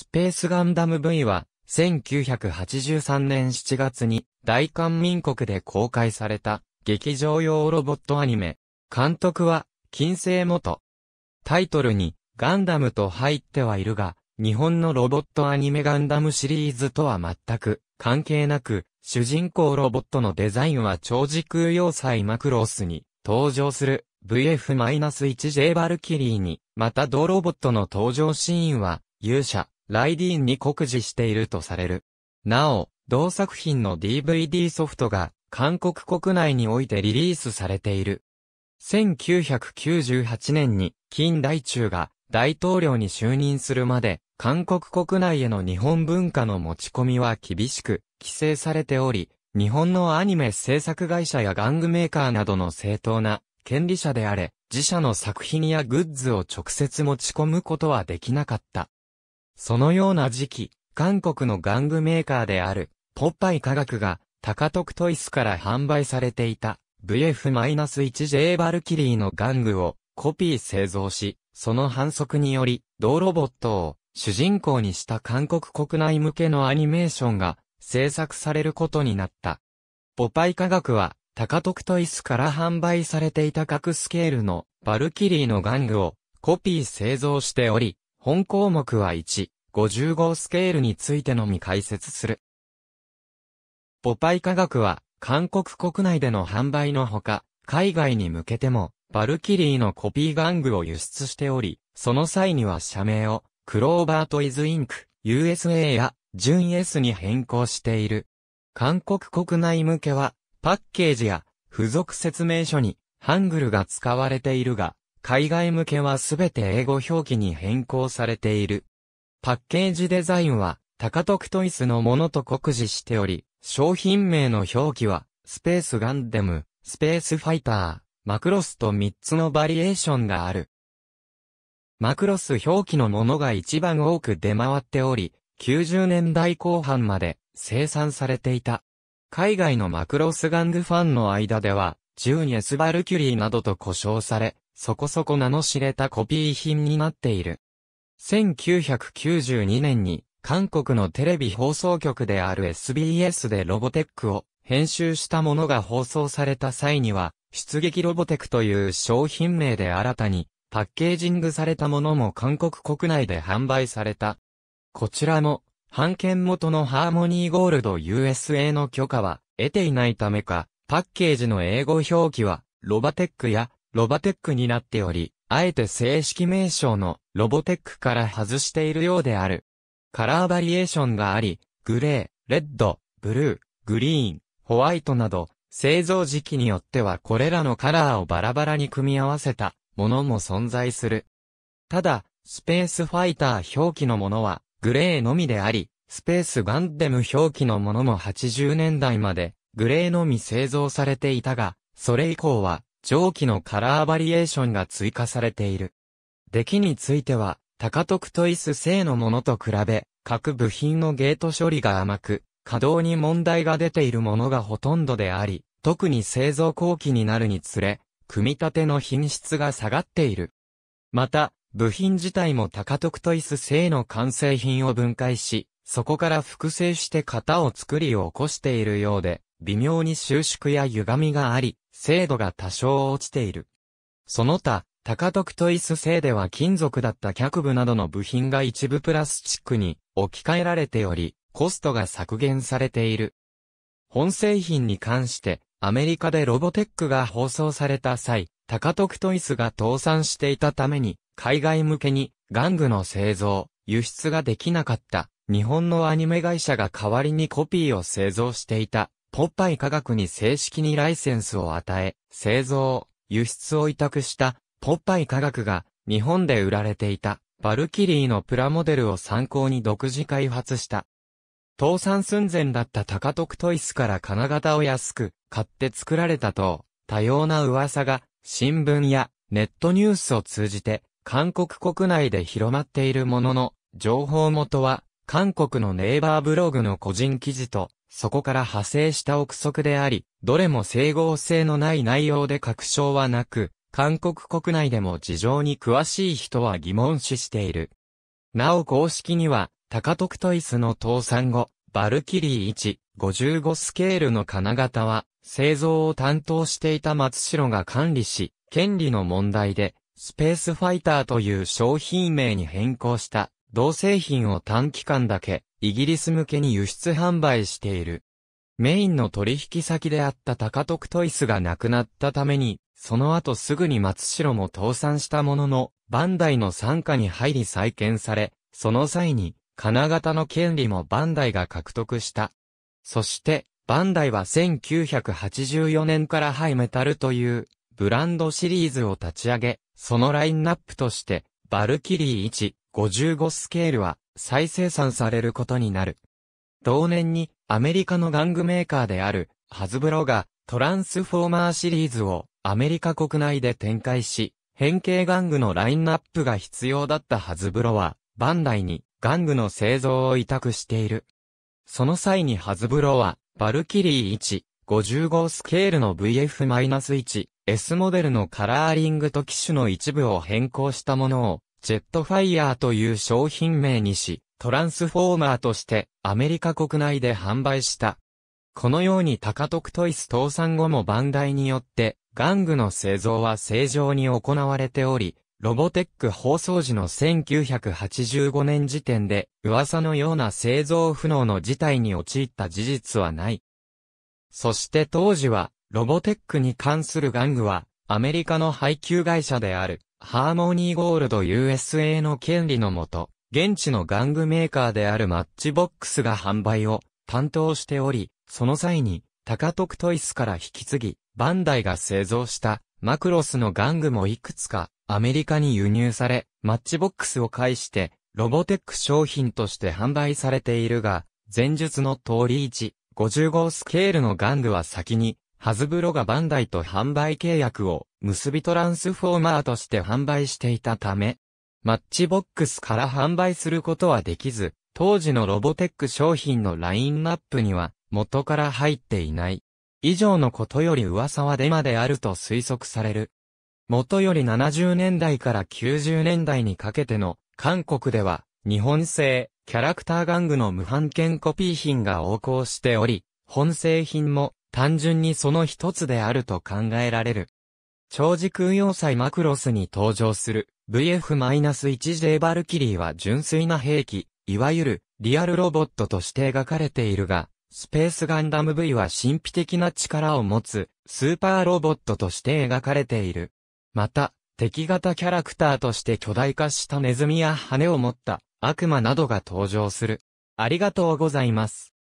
スペースガンダム V は、1983年7月に、大韓民国で公開された、劇場用ロボットアニメ。監督は、金星元。タイトルに、ガンダムと入ってはいるが、日本のロボットアニメガンダムシリーズとは全く関係なく、主人公ロボットのデザインは超時空要塞マクロースに登場する VF-1J バルキリーに、また同ロボットの登場シーンは勇者、ライディーンに酷似しているとされる。なお、同作品の DVD ソフトが韓国国内においてリリースされている。1998年に金大中が大統領に就任するまで韓国国内への日本文化の持ち込みは厳しく規制されており、日本のアニメ制作会社や玩具メーカーなどの正当な権利者であれ、自社の作品やグッズを直接持ち込むことはできなかった。そのような時期、韓国の玩具メーカーである、ポッパイ科学が、タカトクトイスから販売されていた、VF-1J バルキリーの玩具を、コピー製造し、その反則により、同ロボットを、主人公にした韓国国内向けのアニメーションが、制作されることになった。ポパイ科学は、トクトイスから販売されていた各スケールのバルキリーの玩具をコピー製造しており、本項目は1、50号スケールについてのみ解説する。ポパイ科学は、韓国国内での販売のほか、海外に向けても、バルキリーのコピー玩具を輸出しており、その際には社名を、クローバートイズインク、USA や、純 S に変更している。韓国国内向けは、パッケージや、付属説明書に、ハングルが使われているが、海外向けはすべて英語表記に変更されている。パッケージデザインは、タカトクトイスのものと酷似しており、商品名の表記は、スペースガンデム、スペースファイター、マクロスと3つのバリエーションがある。マクロス表記のものが一番多く出回っており、90年代後半まで生産されていた。海外のマクロスガングファンの間では、ジュエス・バルキュリーなどと呼称され、そこそこ名の知れたコピー品になっている。1992年に韓国のテレビ放送局である SBS でロボテックを編集したものが放送された際には、出撃ロボテクという商品名で新たにパッケージングされたものも韓国国内で販売された。こちらも、版権元のハーモニーゴールド USA の許可は得ていないためか、パッケージの英語表記は、ロバテックや、ロバテックになっており、あえて正式名称のロボテックから外しているようである。カラーバリエーションがあり、グレー、レッド、ブルー、グリーン、ホワイトなど、製造時期によってはこれらのカラーをバラバラに組み合わせたものも存在する。ただ、スペースファイター表記のものはグレーのみであり、スペースガンデム表記のものも80年代までグレーのみ製造されていたが、それ以降は蒸気のカラーバリエーションが追加されている。出来については、高徳トイス製のものと比べ、各部品のゲート処理が甘く、稼働に問題が出ているものがほとんどであり、特に製造後期になるにつれ、組み立ての品質が下がっている。また、部品自体も高徳トイス製の完成品を分解し、そこから複製して型を作りを起こしているようで、微妙に収縮や歪みがあり、精度が多少落ちている。その他、高徳と椅子製では金属だった脚部などの部品が一部プラスチックに置き換えられており、コストが削減されている。本製品に関して、アメリカでロボテックが放送された際、高徳と椅子が倒産していたために、海外向けに玩具の製造、輸出ができなかった日本のアニメ会社が代わりにコピーを製造していたポッパイ科学に正式にライセンスを与え、製造、輸出を委託したポッパイ科学が日本で売られていたバルキリーのプラモデルを参考に独自開発した。倒産寸前だった高クトイスから金型を安く買って作られたと、多様な噂が新聞やネットニュースを通じて韓国国内で広まっているものの、情報元は韓国のネイバーブログの個人記事とそこから派生した憶測であり、どれも整合性のない内容で確証はなく、韓国国内でも事情に詳しい人は疑問視している。なお公式には、トクトイスの倒産後、バルキリー1、55スケールの金型は、製造を担当していた松代が管理し、権利の問題で、スペースファイターという商品名に変更した同製品を短期間だけ、イギリス向けに輸出販売している。メインの取引先であった高徳トイスが亡くなったために、その後すぐに松代も倒産したものの、バンダイの傘下に入り再建され、その際に、金型の権利もバンダイが獲得した。そして、バンダイは1984年からハイメタルというブランドシリーズを立ち上げ、そのラインナップとしてバルキリー1、55スケールは再生産されることになる。同年にアメリカの玩具メーカーであるハズブロがトランスフォーマーシリーズをアメリカ国内で展開し、変形玩具のラインナップが必要だったハズブロは、バンダイに玩具の製造を委託している。その際にハズブロは、バルキリー1、55スケールの VF-1、S モデルのカラーリングと機種の一部を変更したものを、ジェットファイヤーという商品名にし、トランスフォーマーとしてアメリカ国内で販売した。このように高徳トイス倒産後もバンダイによって、玩具の製造は正常に行われており、ロボテック放送時の1985年時点で噂のような製造不能の事態に陥った事実はない。そして当時はロボテックに関する玩具は、アメリカの配給会社である、ハーモニーゴールド USA の権利のもと、現地の玩具メーカーであるマッチボックスが販売を担当しており、その際に、高徳トイスから引き継ぎ、バンダイが製造したマクロスの玩具もいくつかアメリカに輸入され、マッチボックスを介してロボテック商品として販売されているが、前述の通り1、55スケールの玩具は先にハズブロがバンダイと販売契約を結びトランスフォーマーとして販売していたため、マッチボックスから販売することはできず、当時のロボテック商品のラインナップには元から入っていない。以上のことより噂はデマであると推測される。元より70年代から90年代にかけての韓国では日本製キャラクター玩具の無版権コピー品が横行しており、本製品も単純にその一つであると考えられる。超時空要塞マクロスに登場する VF-1J バルキリーは純粋な兵器、いわゆるリアルロボットとして描かれているが、スペースガンダム V は神秘的な力を持つスーパーロボットとして描かれている。また、敵型キャラクターとして巨大化したネズミや羽を持った悪魔などが登場する。ありがとうございます。